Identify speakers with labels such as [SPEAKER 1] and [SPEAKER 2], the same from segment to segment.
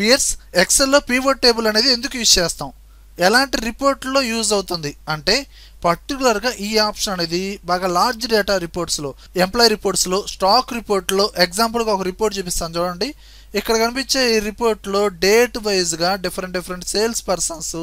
[SPEAKER 1] weirs ఎక్సెల్లో పీవర్ table అనేది ఎందుకు use చేస్తాం ఎలాంటి రిపోర్ట్లో యూజ్ అవుతుంది అంటే పర్టికులర్గా ఈ ఆప్షన్ అనేది బాగా లార్జ్ డేటా రిపోర్ట్స్లో ఎంప్లాయీ రిపోర్ట్స్లో స్టాక్ రిపోర్ట్లో ఎగ్జాంపుల్గా ఒక రిపోర్ట్ చూపిస్తాను చూడండి ఇక్కడ కనిపించే ఈ రిపోర్ట్లో డేట్ వైజ్గా different different sales persons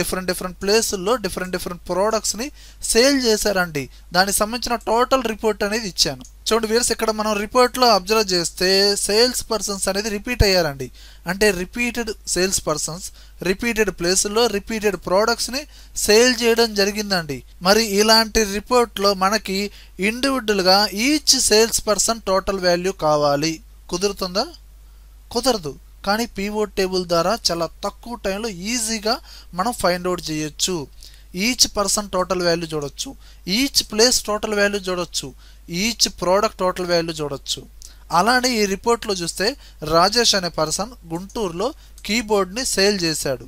[SPEAKER 1] different different ప్లేసుల్లో డిఫరెంట్ డిఫరెంట్ ప్రోడక్ట్స్ని సేల్ చేశారండి దానికి సంబంధించిన టోటల్ రిపోర్ట్ అనేది ఇచ్చాను చూడండి వీరస్ ఇక్కడ మనం రిపోర్ట్లో అబ్జర్వ్ చేస్తే సేల్స్ పర్సన్స్ అనేది రిపీట్ అయ్యారండి అంటే రిపీటెడ్ సేల్స్ పర్సన్స్ రిపీటెడ్ ప్లేసుల్లో రిపీటెడ్ ప్రోడక్ట్స్ని సేల్ చేయడం జరిగిందండి మరి ఇలాంటి రిపోర్ట్లో మనకి ఇండివిజువల్గా each sales person total value కావాలి కుదురుతుందా కుదరదు కానీ పీఓ టేబుల్ ద్వారా చాలా తక్కువ టైంలో ఈజీగా మనం ఫైండ్ అవుట్ చేయొచ్చు ఈచ్ పర్సన్ టోటల్ వాల్యూ చూడొచ్చు ఈచ్ ప్లేస్ టోటల్ వాల్యూ చూడొచ్చు ఈచ్ ప్రోడక్ట్ టోటల్ వాల్యూ చూడొచ్చు అలానే ఈ రిపోర్ట్లో చూస్తే రాజేష్ అనే పర్సన్ గుంటూరులో కీబోర్డ్ని సేల్ చేశాడు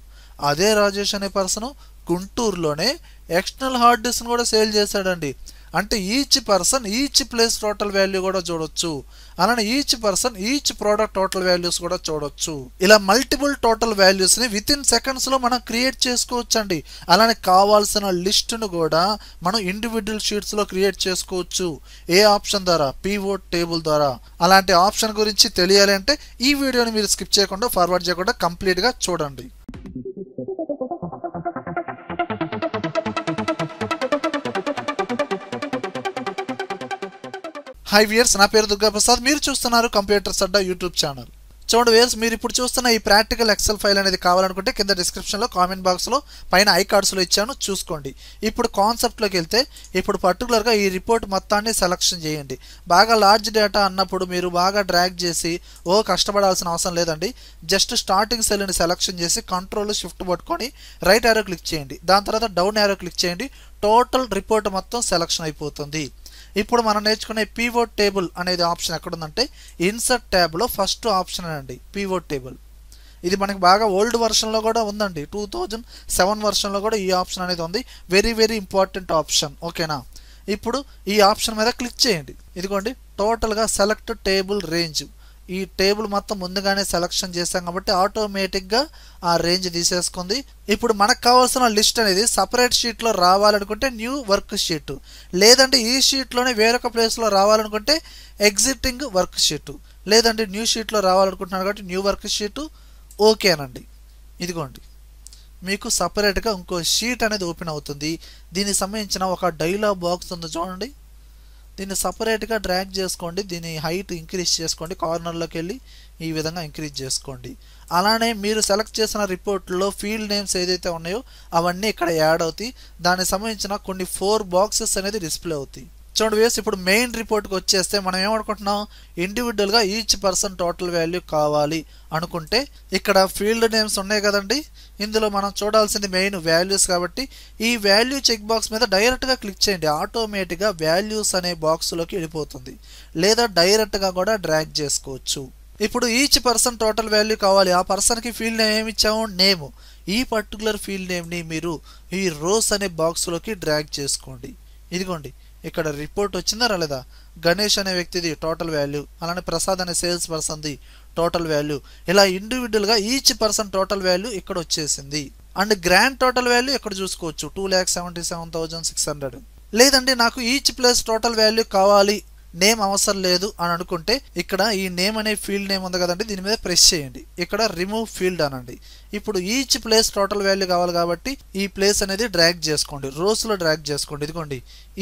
[SPEAKER 1] అదే రాజేష్ అనే పర్సన్ గుంటూరులోనే ఎక్స్టర్నల్ హార్డ్ డిస్క్ని కూడా సేల్ చేశాడండి అంటే each person each place total value కూడా చూడొచ్చు అలానే each person each product total values కూడా చూడొచ్చు ఇలా మల్టిపుల్ టోటల్ ని విత్ ఇన్ సెకండ్స్లో మనం క్రియేట్ చేసుకోవచ్చు అండి అలానే కావాల్సిన లిస్టును కూడా మనం ఇండివిజువల్ షీట్స్లో క్రియేట్ చేసుకోవచ్చు ఏ ఆప్షన్ ద్వారా పీవోట్ టేబుల్ ద్వారా అలాంటి ఆప్షన్ గురించి తెలియాలి అంటే ఈ వీడియోని మీరు స్కిప్ చేయకుండా ఫార్వర్డ్ చేయకుండా కంప్లీట్గా చూడండి హై వియర్స్ నా పేరు దుర్గా ప్రసాద్ మీరు చూస్తున్నారు కంప్యూటర్స్ అడ్డా యూట్యూబ్ ఛానల్ చూడండి వేర్స్ మీరు ఇప్పుడు చూస్తున్న ఈ ప్రాక్టికల్ ఎక్సెల్ ఫైల్ అనేది కావాలనుకుంటే కింద డిస్క్రిప్షన్లో కామెంట్ బాక్స్లో పైన ఐ కార్డ్స్లో ఇచ్చాను చూసుకోండి ఇప్పుడు కాన్సెప్ట్లోకి వెళ్తే ఇప్పుడు పర్టికులర్గా ఈ రిపోర్ట్ మొత్తాన్ని సెలక్షన్ చేయండి బాగా లార్జ్ డేటా అన్నప్పుడు మీరు బాగా డ్రాగ్ చేసి ఓ కష్టపడాల్సిన అవసరం లేదండి జస్ట్ స్టార్టింగ్ సెల్ని సెలక్షన్ చేసి కంట్రోల్ షిఫ్ట్ పట్టుకొని రైట్ యారో క్లిక్ చేయండి దాని తర్వాత డౌన్ యారో క్లిక్ చేయండి టోటల్ రిపోర్ట్ మొత్తం సెలక్షన్ అయిపోతుంది ఇప్పుడు మనం నేర్చుకునే పీవో టేబుల్ అనేది ఆప్షన్ ఎక్కడ ఉందంటే ఇన్సర్ట్ ట్యాబ్లో ఫస్ట్ ఆప్షన్ అండి పీవో టేబుల్ ఇది మనకి బాగా ఓల్డ్ వర్షన్లో కూడా ఉందండి టూ థౌజండ్ సెవెన్ వర్షన్లో కూడా ఈ ఆప్షన్ అనేది ఉంది వెరీ వెరీ ఇంపార్టెంట్ ఆప్షన్ ఓకేనా ఇప్పుడు ఈ ఆప్షన్ మీద క్లిక్ చేయండి ఇదిగోండి టోటల్గా సెలెక్ట్ టేబుల్ రేంజ్ ఈ టేబుల్ మొత్తం ముందుగానే సెలక్షన్ చేసాం కాబట్టి ఆటోమేటిక్గా ఆ రేంజ్ తీసేసుకుంది ఇప్పుడు మనకు కావాల్సిన లిస్ట్ అనేది సపరేట్ షీట్లో రావాలనుకుంటే న్యూ వర్క్ షీట్ లేదంటే ఈ షీట్లోనే వేరొక ప్లేస్లో రావాలనుకుంటే ఎగ్జిటింగ్ వర్క్ షీట్ లేదంటే న్యూ షీట్లో రావాలనుకుంటున్నాను కాబట్టి న్యూ వర్క్ షీట్ ఓకేనండి ఇదిగోండి మీకు సపరేట్గా ఇంకో షీట్ అనేది ఓపెన్ అవుతుంది దీనికి సంబంధించిన ఒక డైలాగ్ బాక్స్ ఉంది చూడండి దీన్ని సపరేట్గా డ్రాగ్ చేసుకోండి దీని హైట్ ఇంక్రీజ్ చేసుకోండి కార్నర్లోకి వెళ్ళి ఈ విధంగా ఇంక్రీజ్ చేసుకోండి అలానే మీరు సెలెక్ట్ చేసిన రిపోర్ట్లో ఫీల్డ్ నేమ్స్ ఏదైతే ఉన్నాయో అవన్నీ ఇక్కడ యాడ్ అవుతాయి దానికి సంబంధించిన కొన్ని ఫోర్ బాక్సెస్ అనేది డిస్ప్లే అవుతాయి చూడండి వేసి ఇప్పుడు మెయిన్ రిపోర్ట్కి వచ్చేస్తే మనం ఏమనుకుంటున్నాం ఇండివిజువల్గా ఈచ్ పర్సన్ టోటల్ వాల్యూ కావాలి అనుకుంటే ఇక్కడ ఫీల్డ్ నేమ్స్ ఉన్నాయి కదండి ఇందులో మనం చూడాల్సింది మెయిన్ వాల్యూస్ కాబట్టి ఈ వాల్యూ చెక్ బాక్స్ మీద డైరెక్ట్గా క్లిక్ చేయండి ఆటోమేటిక్గా వాల్యూస్ అనే బాక్స్లోకి వెళ్ళిపోతుంది లేదా డైరెక్ట్గా కూడా డ్రాక్ చేసుకోవచ్చు ఇప్పుడు ఈచ్ పర్సన్ టోటల్ వాల్యూ కావాలి ఆ పర్సన్కి ఫీల్డ్ నేమ్ ఏమి ఇచ్చాము నేము ఈ పర్టికులర్ ఫీల్డ్ నేమ్ని మీరు ఈ రోస్ అనే బాక్స్లోకి డ్రాక్ చేసుకోండి ఇదిగోండి ఇక్కడ రిపోర్ట్ వచ్చిందా రాలేదా గణేష్ అనే వ్యక్తిది టోటల్ వాల్యూ అలానే ప్రసాద్ అనే సేల్స్ పర్సన్ది టోటల్ వాల్యూ ఇలా ఇండివిజువల్గా ఈచ్ పర్సన్ టోటల్ వాల్యూ ఇక్కడ వచ్చేసింది అండ్ గ్రాండ్ టోటల్ వాల్యూ ఎక్కడ చూసుకోవచ్చు two lakh seventy seven thousand six hundred లేదండి నాకు ఈచ్ ప్లస్ టోటల్ వాల్యూ కావాలి నేమ్ అవసరం లేదు అని అనుకుంటే ఇక్కడ ఈ నేమ్ అనే ఫీల్డ్ నేమ్ ఉంది కదండి దీని మీద ప్రెస్ చేయండి ఇక్కడ రిమూవ్ ఫీల్డ్ అనండి ఇప్పుడు ఈచ్ ప్లేస్ టోటల్ వాల్యూ కావాలి కాబట్టి ఈ ప్లేస్ అనేది డ్రాగ్ చేసుకోండి రోస్లో డ్రాగ్ చేసుకోండి ఇదిగోండి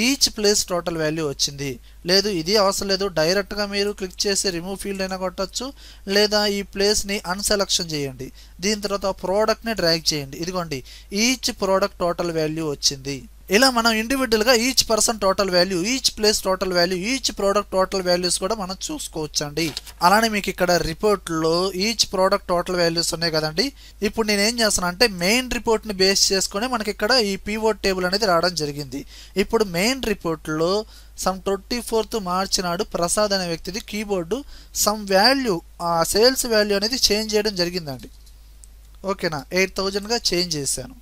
[SPEAKER 1] ఈచ్ ప్లేస్ టోటల్ వాల్యూ వచ్చింది లేదు ఇది అవసరం లేదు డైరెక్ట్గా మీరు క్లిక్ చేసి రిమూవ్ ఫీల్డ్ అయినా కొట్టచ్చు లేదా ఈ ప్లేస్ని అన్సెలక్షన్ చేయండి దీని తర్వాత ప్రోడక్ట్ని డ్రాగ్ చేయండి ఇదిగోండి ఈచ్ ప్రోడక్ట్ టోటల్ వాల్యూ వచ్చింది ఇలా మనం ఇండివిజువల్గా each person total value each place total value each product total values కూడా మనం చూసుకోవచ్చండి అలానే మీకు ఇక్కడ రిపోర్ట్లో ఈచ్ ప్రోడక్ట్ టోటల్ వాల్యూస్ ఉన్నాయి కదండి ఇప్పుడు నేను ఏం చేస్తాను అంటే మెయిన్ రిపోర్ట్ని బేస్ చేసుకుని మనకి ఇక్కడ ఈ పీఓ టేబుల్ అనేది రావడం జరిగింది ఇప్పుడు మెయిన్ రిపోర్ట్లో సమ్ ట్వంటీ ఫోర్త్ మార్చి నాడు ప్రసాద్ అనే వ్యక్తిది కీబోర్డు సమ్ వాల్యూ ఆ సేల్స్ వాల్యూ అనేది చేంజ్ చేయడం జరిగిందండి ఓకేనా ఎయిట్ థౌజండ్గా చేంజ్ చేశాను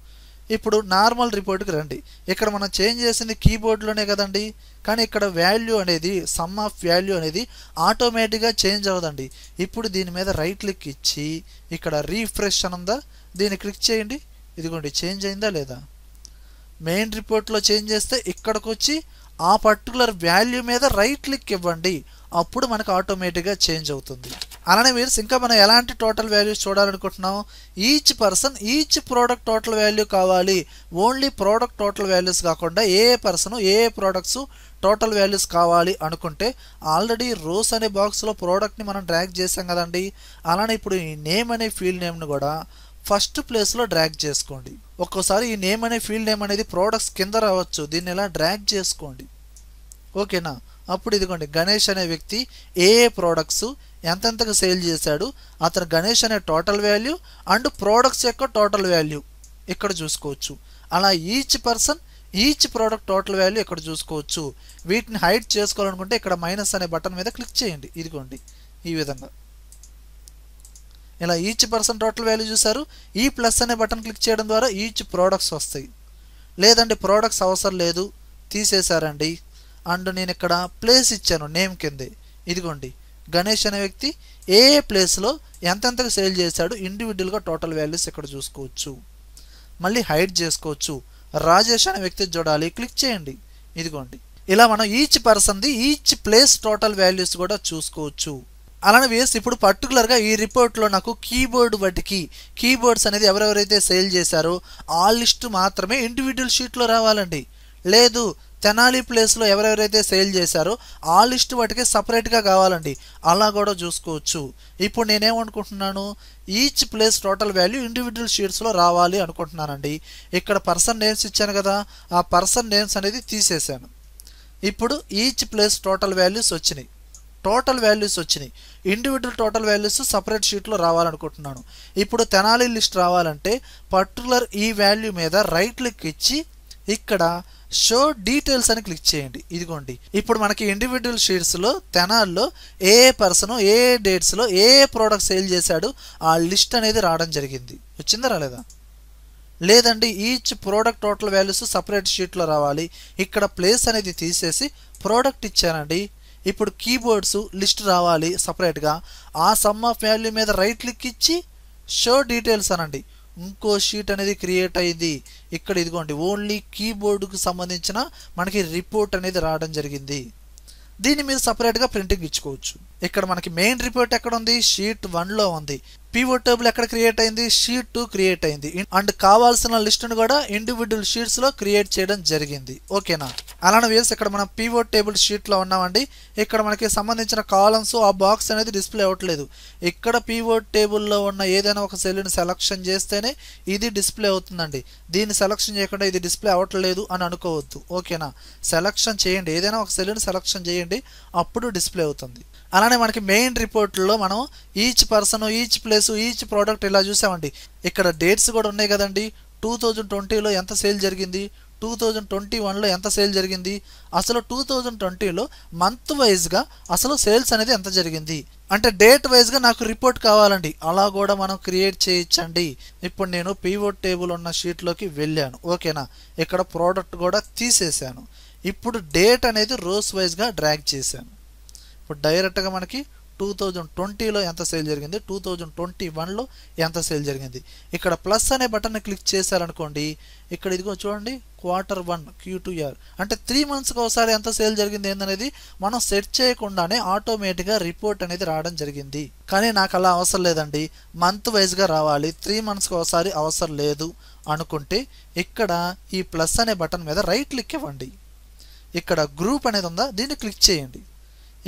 [SPEAKER 1] ఇప్పుడు నార్మల్ రిపోర్ట్కి రండి ఇక్కడ మనం చేంజ్ చేసింది కీబోర్డ్లోనే కదండి కానీ ఇక్కడ వాల్యూ అనేది సమ్ ఆఫ్ వాల్యూ అనేది ఆటోమేటిక్గా చేంజ్ అవ్వదండి ఇప్పుడు దీని మీద రైట్ క్లిక్ ఇచ్చి ఇక్కడ రీఫ్రెష్ అని ఉందా దీన్ని క్లిక్ చేయండి ఇదిగోండి చేంజ్ అయిందా లేదా మెయిన్ రిపోర్ట్లో చేంజ్ చేస్తే ఇక్కడికి వచ్చి ఆ పర్టికులర్ వాల్యూ మీద రైట్ క్లిక్ ఇవ్వండి అప్పుడు మనకు ఆటోమేటిక్గా చేంజ్ అవుతుంది అలానే మీరు ఇంకా మనం ఎలాంటి టోటల్ వాల్యూస్ చూడాలనుకుంటున్నాం each person each product total value కావాలి ఓన్లీ ప్రోడక్ట్ టోటల్ వాల్యూస్ కాకుండా ఏ పర్సన్ ఏ ప్రోడక్ట్స్ టోటల్ వాల్యూస్ కావాలి అనుకుంటే ఆల్రెడీ రోస్ అనే బాక్స్లో ప్రోడక్ట్ని మనం డ్రాగ్ చేసాం కదండి అలానే ఇప్పుడు ఈ నేమ్ అనే ఫీల్డ్ నేమ్ను కూడా ఫస్ట్ ప్లేస్లో డ్రాగ్ చేసుకోండి ఒక్కోసారి ఈ నేమ్ అనే ఫీల్డ్ నేమ్ అనేది ప్రోడక్ట్స్ కింద రావచ్చు దీన్ని ఇలా డ్రాగ్ చేసుకోండి ఓకేనా అప్పుడు ఇదిగోండి గణేష్ అనే వ్యక్తి ఏ ఏ ప్రోడక్ట్స్ ఎంతెంతకు సేల్ చేశాడు అతను గణేష్ అనే టోటల్ వాల్యూ అండ్ ప్రోడక్ట్స్ యొక్క టోటల్ వాల్యూ ఇక్కడ చూసుకోవచ్చు అలా each person each product total value ఇక్కడ చూసుకోవచ్చు వీటిని హైట్ చేసుకోవాలనుకుంటే ఇక్కడ మైనస్ అనే బటన్ మీద క్లిక్ చేయండి ఇదిగోండి ఈ విధంగా ఇలా ఈచ్ పర్సన్ టోటల్ వాల్యూ చూసారు ఈ ప్లస్ అనే బటన్ క్లిక్ చేయడం ద్వారా ఈచ్ ప్రోడక్ట్స్ వస్తాయి లేదండి ప్రోడక్ట్స్ అవసరం లేదు తీసేశారండి అండ్ నేను ఇక్కడ ప్లేస్ ఇచ్చాను నేమ్ కింద ఇదిగోండి గణేష్ అనే వ్యక్తి ఏ ఏ ప్లేస్లో ఎంతెంతకు సేల్ చేశాడు ఇండివిజువల్గా టోటల్ వాల్యూస్ ఇక్కడ చూసుకోవచ్చు మళ్ళీ హైడ్ చేసుకోవచ్చు రాజేష్ అనే వ్యక్తి చూడాలి క్లిక్ చేయండి ఇదిగోండి ఇలా మనం ఈచ్ పర్సన్ది ఈచ్ ప్లేస్ టోటల్ వాల్యూస్ కూడా చూసుకోవచ్చు అలానే వేసి ఇప్పుడు పర్టికులర్గా ఈ రిపోర్ట్లో నాకు కీబోర్డ్ బట్టికి కీబోర్డ్స్ అనేది ఎవరెవరైతే సేల్ చేశారో ఆ లిస్ట్ మాత్రమే ఇండివిజువల్ షీట్లో రావాలండి లేదు తెనాలి ప్లేస్లో ఎవరెవరైతే సేల్ చేశారో ఆ లిస్ట్ వాటికి సపరేట్గా కావాలండి అలా కూడా చూసుకోవచ్చు ఇప్పుడు నేనేమనుకుంటున్నాను each place total value individual షీట్స్లో రావాలి అనుకుంటున్నానండి ఇక్కడ పర్సన్ నేమ్స్ ఇచ్చాను కదా ఆ పర్సన్ నేమ్స్ అనేది తీసేశాను ఇప్పుడు ఈచ్ ప్లేస్ టోటల్ వాల్యూస్ వచ్చినాయి టోటల్ వాల్యూస్ వచ్చినాయి ఇండివిజువల్ టోటల్ వాల్యూస్ సపరేట్ షీట్లో రావాలనుకుంటున్నాను ఇప్పుడు తెనాలి లిస్ట్ రావాలంటే పర్టికులర్ ఈ వాల్యూ మీద రైట్ క్లిక్ ఇచ్చి ఇక్కడ షో డీటెయిల్స్ అని క్లిక్ చేయండి ఇదిగోండి ఇప్పుడు మనకి ఇండివిజువల్ షీట్స్లో తెనాల్లో ఏ పర్సన్ ఏ డేట్స్లో ఏ ప్రోడక్ట్ సేల్ చేశాడు ఆ లిస్ట్ అనేది రావడం జరిగింది వచ్చిందా రాలేదా లేదండి each product total values separate షీట్లో రావాలి ఇక్కడ ప్లేస్ అనేది తీసేసి ప్రోడక్ట్ ఇచ్చానండి ఇప్పుడు కీబోర్డ్స్ లిస్ట్ రావాలి సపరేట్గా ఆ సమ్ ఆఫ్ వాల్యూ మీద రైట్ క్లిక్ ఇచ్చి షో డీటెయిల్స్ అనండి ఇంకో షీట్ అనేది క్రియేట్ అయింది ఇక్కడ ఇదిగోండి ఓన్లీ కీబోర్డుకు సంబంధించిన మనకి రిపోర్ట్ అనేది రావడం జరిగింది దీన్ని మీరు సపరేట్గా ప్రింటింగ్ ఇచ్చుకోవచ్చు ఇక్కడ మనకి మెయిన్ రిపోర్ట్ ఎక్కడ ఉంది షీట్ వన్లో ఉంది పివో టేబుల్ ఎక్కడ క్రియేట్ అయింది షీట్ టూ క్రియేట్ అయింది అండ్ కావాల్సిన ను కూడా ఇండివిజువల్ షీట్స్లో క్రియేట్ చేయడం జరిగింది ఓకేనా అలానే వేసి ఇక్కడ మనం పీవో టేబుల్ షీట్లో ఉన్నామండి ఇక్కడ మనకి సంబంధించిన కాలమ్స్ ఆ బాక్స్ అనేది డిస్ప్లే అవ్వట్లేదు ఇక్కడ పీవో టేబుల్లో ఉన్న ఏదైనా ఒక సెల్ని సెలక్షన్ చేస్తేనే ఇది డిస్ప్లే అవుతుందండి దీన్ని సెలక్షన్ చేయకుండా ఇది డిస్ప్లే అవ్వట్లేదు అని అనుకోవద్దు ఓకేనా సెలక్షన్ చేయండి ఏదైనా ఒక సెల్ని సెలక్షన్ చేయండి అప్పుడు డిస్ప్లే అవుతుంది అలానే మనకి మెయిన్ రిపోర్ట్లో మనం each person each place prices each product ఇలా చూసామండి ఇక్కడ డేట్స్ కూడా ఉన్నాయి కదండి టూ థౌజండ్ ట్వంటీలో ఎంత సేల్ జరిగింది టూ థౌజండ్ ట్వంటీ వన్లో ఎంత సేల్ జరిగింది అసలు టూ థౌజండ్ ట్వంటీలో మంత్ వైజ్గా అసలు సేల్స్ అనేది ఎంత జరిగింది అంటే డేట్ వైజ్గా నాకు రిపోర్ట్ కావాలండి అలా కూడా మనం క్రియేట్ చేయించండి ఇప్పుడు నేను పీవోట్ టేబుల్ ఉన్న షీట్లోకి వెళ్ళాను ఓకేనా ఇక్కడ ప్రోడక్ట్ కూడా తీసేసాను ఇప్పుడు డేట్ అనేది రోజు వైజ్గా డ్రాగ్ చేశాను ఇప్పుడు డైరెక్ట్గా మనకి టూ థౌజండ్ ట్వంటీలో ఎంత సేల్ జరిగింది టూ థౌజండ్ ట్వంటీ వన్లో ఎంత సేల్ జరిగింది ఇక్కడ ప్లస్ అనే బటన్ క్లిక్ చేశారనుకోండి ఇక్కడ ఇదిగో చూడండి quarter one Q two year అంటే త్రీ మంత్స్కి ఒకసారి ఎంత సేల్ జరిగింది ఏందనేది మనం సెట్ చేయకుండానే ఆటోమేటిక్గా రిపోర్ట్ అనేది రావడం జరిగింది కానీ నాకు అలా అవసరం లేదండి మంత్ వైజ్గా రావాలి త్రీ మంత్స్కి ఒకసారి అవసరం లేదు అనుకుంటే ఇక్కడ ఈ ప్లస్ అనే బటన్ మీద రైట్ క్లిక్ ఇవ్వండి ఇక్కడ గ్రూప్ అనేది ఉందా దీన్ని క్లిక్ చేయండి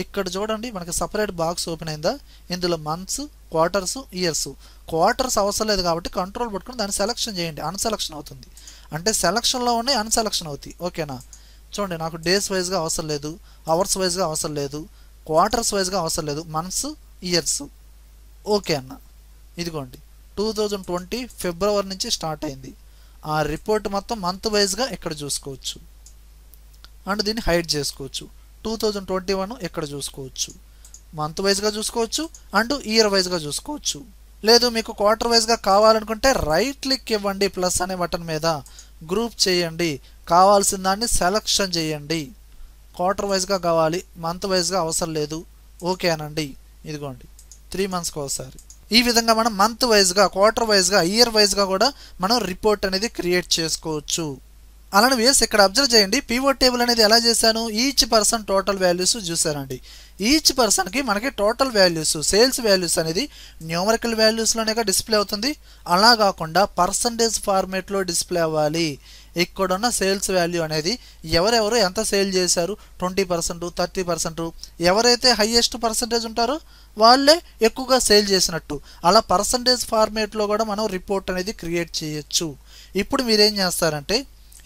[SPEAKER 1] ఇక్కడ చూడండి మనకి సపరేట్ బాక్స్ ఓపెన్ అయిందా ఇందులో మంత్స్ క్వార్టర్స్ ఇయర్స్ క్వార్టర్స్ అవసరం లేదు కాబట్టి కంట్రోల్ పట్టుకుని దాన్ని సెలక్షన్ చేయండి అన్సెలక్షన్ అవుతుంది అంటే సెలక్షన్లో ఉన్నాయి అన్సెలక్షన్ అవుతాయి ఓకేనా చూడండి నాకు డేస్ వైజ్గా అవసరం లేదు అవర్స్ వైజ్గా అవసరం లేదు క్వార్టర్స్ వైజ్గా అవసరం లేదు మంత్స్ ఇయర్స్ ఓకే అన్న ఇదిగోండి టూ థౌజండ్ ట్వంటీ ఫిబ్రవరి నుంచి స్టార్ట్ అయింది ఆ రిపోర్ట్ మొత్తం మంత్ వైజ్గా ఇక్కడ చూసుకోవచ్చు అండ్ దీన్ని హైడ్ చేసుకోవచ్చు టూ థౌజండ్ ట్వంటీ వన్ ఇక్కడ చూసుకోవచ్చు మంత్ వైజ్గా చూసుకోవచ్చు అండ్ ఇయర్ వైజ్గా చూసుకోవచ్చు లేదు మీకు క్వార్టర్ వైజ్గా కావాలనుకుంటే రైట్ క్లిక్ ఇవ్వండి ప్లస్ అనే బటన్ మీద గ్రూప్ చేయండి కావాల్సిన దాన్ని సెలక్షన్ చేయండి క్వార్టర్ వైజ్గా కావాలి మంత్ వైజ్గా అవసరం లేదు ఓకే అనండి ఇదిగోండి త్రీ మంత్స్కి ఒకసారి ఈ విధంగా మనం మంత్ వైజ్గా క్వార్టర్ వైజ్గా ఇయర్ వైజ్గా కూడా మనం రిపోర్ట్ అనేది క్రియేట్ చేసుకోవచ్చు అలానే వేస్ ఇక్కడ అబ్జర్వ్ చేయండి పీవోట్ టేబుల్ అనేది ఎలా చేశాను ఈచ్ పర్సన్ టోటల్ వాల్యూస్ చూసారండి ఈచ్ పర్సన్కి మనకి టోటల్ వాల్యూస్ సేల్స్ వాల్యూస్ అనేది న్యూమరికల్ వాల్యూస్లోనే డిస్ప్లే అవుతుంది అలా కాకుండా పర్సంటేజ్ ఫార్మేట్లో డిస్ప్లే అవ్వాలి ఇక్కడ ఉన్న సేల్స్ వాల్యూ అనేది ఎవరెవరు ఎంత సేల్ చేశారు ట్వంటీ పర్సెంట్ థర్టీ పర్సెంట్ ఎవరైతే హయ్యెస్ట్ పర్సంటేజ్ ఉంటారో వాళ్ళే ఎక్కువగా సేల్ చేసినట్టు అలా పర్సంటేజ్ ఫార్మేట్లో కూడా మనం రిపోర్ట్ అనేది క్రియేట్ చేయొచ్చు ఇప్పుడు మీరేం చేస్తారంటే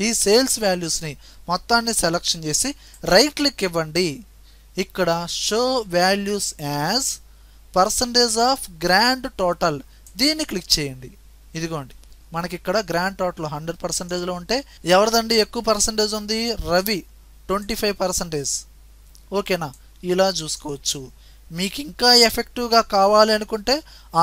[SPEAKER 1] ఈ సేల్స్ వాల్యూస్ని మొత్తాన్ని సెలక్షన్ చేసి రైట్ క్లిక్ ఇవ్వండి ఇక్కడ show values as percentage of grand total దీన్ని క్లిక్ చేయండి ఇదిగోండి మనకి ఇక్కడ గ్రాండ్ టోటల్ హండ్రెడ్ పర్సెంటేజ్లో ఉంటే ఎవరిదండి ఎక్కువ పర్సంటేజ్ ఉంది రవి ట్వంటీ ఫైవ్ పర్సంటేజ్ ఓకేనా ఇలా చూసుకోవచ్చు మీకు ఇంకా ఎఫెక్టివ్గా కావాలి అనుకుంటే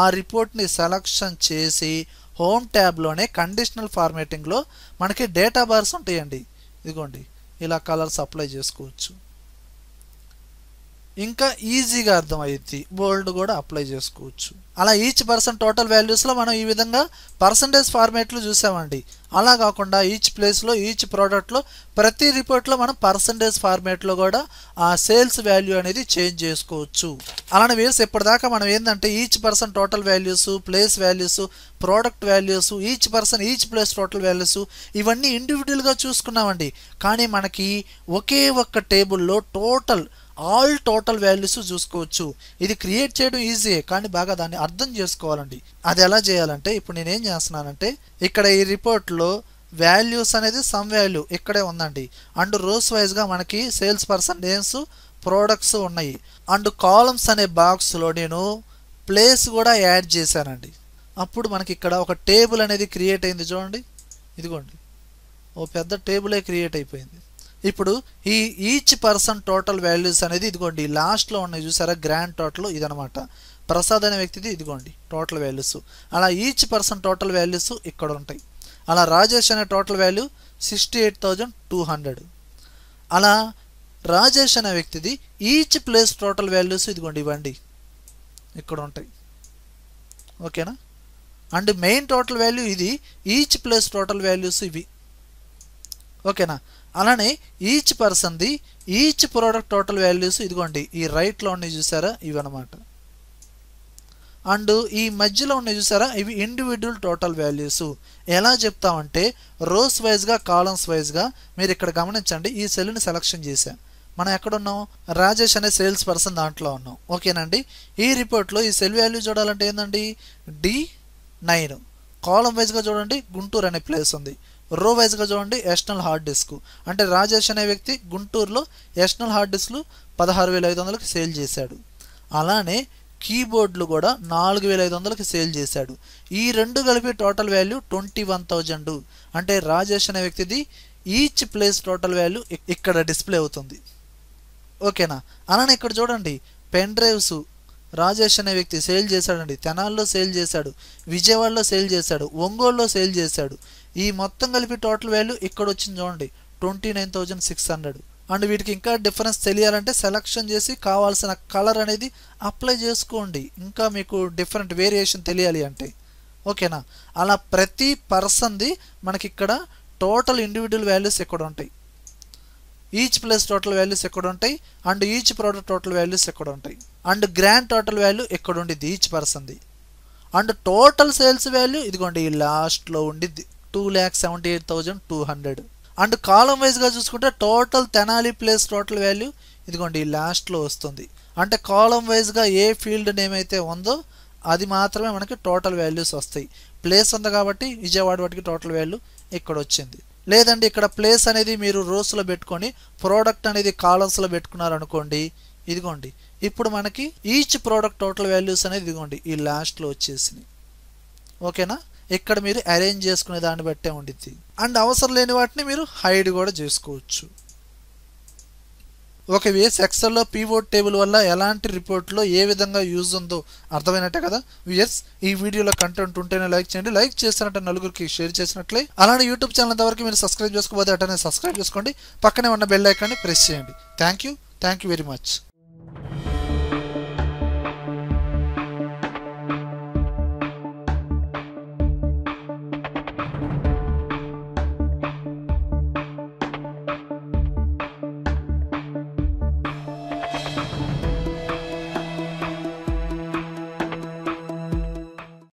[SPEAKER 1] ఆ రిపోర్ట్ని సెలక్షన్ చేసి హోమ్ ట్యాబ్లోనే కండిషనల్ ఫార్మేటింగ్లో మనకి డేటా బార్స్ ఉంటాయండి ఇదిగోండి ఇలా కలర్స్ అప్లై చేసుకోవచ్చు ఇంకా ఈజీగా అర్థమయ్యింది బోల్డ్ కూడా అప్లై చేసుకోవచ్చు అలా ఈచ్ పర్సన్ టోటల్ వాల్యూస్లో మనం ఈ విధంగా పర్సంటేజ్ ఫార్మేట్లు చూసామండి అలా కాకుండా ఈచ్ ప్లేస్లో ఈచ్ ప్రోడక్ట్లో ప్రతి రిపోర్ట్లో మనం పర్సంటేజ్ ఫార్మేట్లో కూడా ఆ సేల్స్ వాల్యూ అనేది చేంజ్ చేసుకోవచ్చు అలానే వేసి ఇప్పటిదాకా మనం ఏంటంటే each person total values place values product values each person each place total values ఇవన్నీ ఇండివిజువల్గా చూసుకున్నామండి కానీ మనకి ఒకే ఒక్క టేబుల్లో టోటల్ ఆల్ టోటల్ వాల్యూస్ చూసుకోవచ్చు ఇది క్రియేట్ చేయడం ఈజీయే కానీ బాగా దాన్ని అర్థం చేసుకోవాలండి అది ఎలా చేయాలంటే ఇప్పుడు నేనేం చేస్తున్నానంటే ఇక్కడ ఈ రిపోర్ట్లో వాల్యూస్ అనేది సమ్ వాల్యూ ఇక్కడే ఉందండి అండ్ రోస్ వైజ్గా మనకి సేల్స్ పర్సన్ నేమ్స్ ప్రోడక్ట్స్ ఉన్నాయి అండ్ కాలమ్స్ అనే బాక్స్లో నేను ప్లేస్ కూడా యాడ్ చేశానండి అప్పుడు మనకి ఇక్కడ ఒక టేబుల్ అనేది క్రియేట్ అయింది చూడండి ఇదిగోండి ఓ పెద్ద టేబులే క్రియేట్ అయిపోయింది ఇప్పుడు ఈ ఈచ్ పర్సన్ టోటల్ వాల్యూస్ అనేది ఇదిగోండి లాస్ట్లో ఉన్నాయి చూసారా గ్రాండ్ టోటల్ ఇదనమాట ప్రసాద్ అనే వ్యక్తిది ఇదిగోండి టోటల్ వాల్యూస్ అలా ఈచ్ పర్సన్ టోటల్ వాల్యూస్ ఇక్కడ ఉంటాయి అలా రాజేష్ అనే total value sixty eight thousand two hundred అలా రాజేష్ అనే వ్యక్తిది ఈచ్ ప్లేస్ టోటల్ వాల్యూస్ ఇదిగోండి ఇవ్వండి ఇక్కడ ఉంటాయి ఓకేనా అండ్ మెయిన్ టోటల్ వాల్యూ ఇది ఈచ్ ప్లేస్ టోటల్ వాల్యూస్ ఇవి ఓకేనా అలానే ఈచ్ పర్సన్ది ఈచ్ ప్రోడక్ట్ టోటల్ వాల్యూస్ ఇదిగోండి ఈ రైట్లో ఉన్నాయి చూసారా ఇవి అనమాట అండ్ ఈ మధ్యలో ఉన్నాయి చూసారా ఇవి ఇండివిజువల్ టోటల్ వాల్యూస్ ఎలా చెప్తామంటే రోస్ వైజ్గా కాలమ్స్ వైజ్గా మీరు ఇక్కడ గమనించండి ఈ సెల్ని సెలక్షన్ చేశాను మనం ఎక్కడున్నాం రాజేష్ అనే సేల్స్ పర్సన్ దాంట్లో ఉన్నాం ఓకేనండి ఈ రిపోర్ట్లో ఈ సెల్ వాల్యూ చూడాలంటే ఏంటండి డి నైన్ కాలం వైజ్గా చూడండి గుంటూరు అనే ప్లేస్ ఉంది రో వైజ్గా చూడండి ఎక్స్టర్నల్ హార్డ్ డిస్క్ అంటే రాజేష్ అనే వ్యక్తి గుంటూరులో ఎక్స్టర్నల్ హార్డ్ డిస్క్లు పదహారు వేల ఐదు వందలకి సేల్ చేశాడు అలానే కీబోర్డ్లు కూడా నాలుగు వేల ఐదు వందలకి సేల్ చేశాడు ఈ రెండు కలిపి total value twenty one thousand అంటే రాజేష్ అనే వ్యక్తిది ఈచ్ ప్లేస్ టోటల్ వాల్యూ ఇక్కడ డిస్ప్లే అవుతుంది ఓకేనా అలానే ఇక్కడ చూడండి పెన్ డ్రైవ్స్ రాజేష్ అనే వ్యక్తి సేల్ చేశాడండి తెనాల్లో సేల్ చేశాడు విజయవాడలో సేల్ చేశాడు ఒంగోలులో సేల్ చేశాడు ఈ మొత్తం కలిపి టోటల్ వాల్యూ ఇక్కడ వచ్చింది చూడండి twenty nine thousand six hundred and వీటికి ఇంకా డిఫరెన్స్ తెలియాలంటే సెలక్షన్ చేసి కావాల్సిన కలర్ అనేది అప్లై చేసుకోండి ఇంకా మీకు డిఫరెంట్ వేరియేషన్ తెలియాలి అంటే ఓకేనా అలా ప్రతి పర్సన్ది మనకి ఇక్కడ టోటల్ ఇండివిజువల్ వాల్యూస్ ఎక్కడ ఉంటాయి ఈచ్ ప్లస్ టోటల్ వాల్యూస్ ఎక్కడ ఉంటాయి and each product total values ఎక్కడ ఉంటాయి అండ్ గ్రాండ్ టోటల్ వాల్యూ ఎక్కడ ఉండిద్ది ఈచ్ పర్సన్ది అండ్ టోటల్ సేల్స్ వాల్యూ ఇదిగోండి ఈ లాస్ట్లో ఉండిద్ది two lakhs seventy eight thousand two hundred and column వైజ్గా చూసుకుంటే total Tenali place total value ఇదిగోండి లాస్ట్లో వస్తుంది అంటే కాలం వైజ్గా ఏ ఫీల్డ్ నేమ్ అయితే ఉందో అది మాత్రమే మనకి టోటల్ వాల్యూస్ వస్తాయి ప్లేస్ ఉంది కాబట్టి విజయవాడ వాటికి టోటల్ వాల్యూ ఇక్కడ వచ్చింది లేదండి ఇక్కడ ప్లేస్ అనేది మీరు రోస్లో పెట్టుకొని ప్రోడక్ట్ అనేది కాలమ్స్లో పెట్టుకున్నారనుకోండి ఇదిగోండి ఇప్పుడు మనకి ఈచ్ ప్రోడక్ట్ టోటల్ వాల్యూస్ అనేది ఇదిగోండి ఈ లాస్ట్లో వచ్చేసినాయి ఓకేనా ఇక్కడ మీరు అరేంజ్ చేసుకునే దాన్ని బట్టే ఉండిద్ది అండ్ అవసరం లేని వాటిని మీరు హైడ్ కూడా చేసుకోవచ్చు ఒక విఎస్ ఎక్సెల్లో పీవోట్ టేబుల్ వల్ల ఎలాంటి రిపోర్ట్లో ఏ విధంగా యూజ్ ఉందో అర్థమైనట్టే కదా ఎస్ ఈ వీడియోలో కంటెంట్ ఉంటేనే లైక్ చేయండి లైక్ చేసినట్టు నలుగురికి షేర్ చేసినట్లే అలానే యూట్యూబ్ ఛానల్ వరకు మీరు సబ్స్క్రైబ్ చేసుకోబోతే అటనే సబ్స్క్రైబ్ చేసుకోండి పక్కనే ఉన్న బెల్ ఐకాన్ని ప్రెస్ చేయండి thank you thank you very much